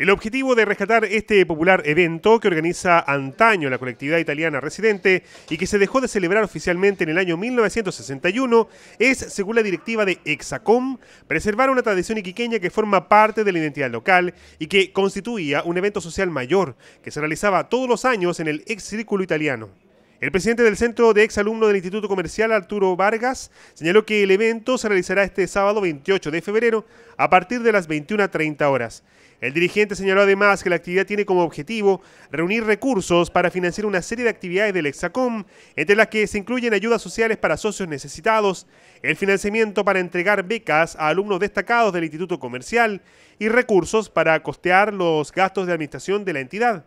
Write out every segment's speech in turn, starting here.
El objetivo de rescatar este popular evento que organiza antaño la colectividad italiana residente y que se dejó de celebrar oficialmente en el año 1961 es, según la directiva de Exacom, preservar una tradición iquiqueña que forma parte de la identidad local y que constituía un evento social mayor que se realizaba todos los años en el ex círculo italiano. El presidente del Centro de Exalumnos del Instituto Comercial, Arturo Vargas, señaló que el evento se realizará este sábado 28 de febrero a partir de las 21.30 horas. El dirigente señaló además que la actividad tiene como objetivo reunir recursos para financiar una serie de actividades del Exacom, entre las que se incluyen ayudas sociales para socios necesitados, el financiamiento para entregar becas a alumnos destacados del Instituto Comercial y recursos para costear los gastos de administración de la entidad.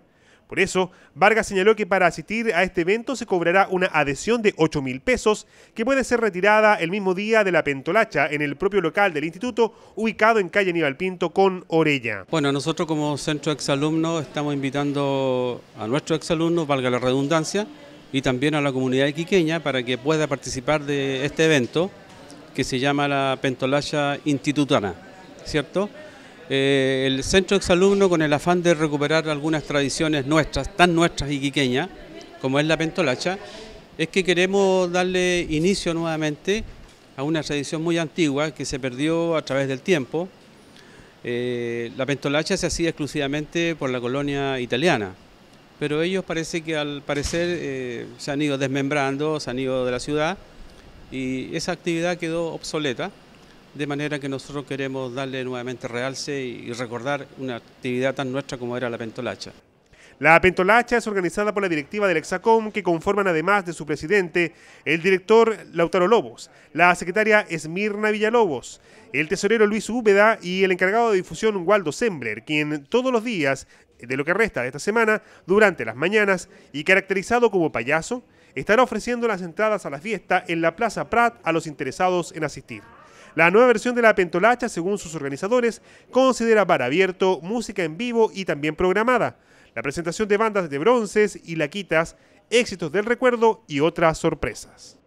Por eso, Vargas señaló que para asistir a este evento se cobrará una adhesión de 8 mil pesos que puede ser retirada el mismo día de la Pentolacha en el propio local del instituto ubicado en calle Aníbal Pinto con Orella. Bueno, nosotros como centro exalumno estamos invitando a nuestros exalumnos, valga la redundancia, y también a la comunidad Quiqueña para que pueda participar de este evento que se llama la Pentolacha Institutana, ¿cierto? Eh, el centro exalumno con el afán de recuperar algunas tradiciones nuestras, tan nuestras y quiqueñas, como es la pentolacha, es que queremos darle inicio nuevamente a una tradición muy antigua que se perdió a través del tiempo. Eh, la pentolacha se hacía exclusivamente por la colonia italiana, pero ellos parece que al parecer eh, se han ido desmembrando, se han ido de la ciudad y esa actividad quedó obsoleta de manera que nosotros queremos darle nuevamente realce y recordar una actividad tan nuestra como era la pentolacha. La pentolacha es organizada por la directiva del Exacom, que conforman además de su presidente, el director Lautaro Lobos, la secretaria Esmirna Villalobos, el tesorero Luis Úbeda y el encargado de difusión Waldo Sembler, quien todos los días de lo que resta de esta semana, durante las mañanas y caracterizado como payaso, estará ofreciendo las entradas a la fiesta en la Plaza Prat a los interesados en asistir. La nueva versión de la Pentolacha, según sus organizadores, considera bar abierto, música en vivo y también programada, la presentación de bandas de bronces y laquitas, éxitos del recuerdo y otras sorpresas.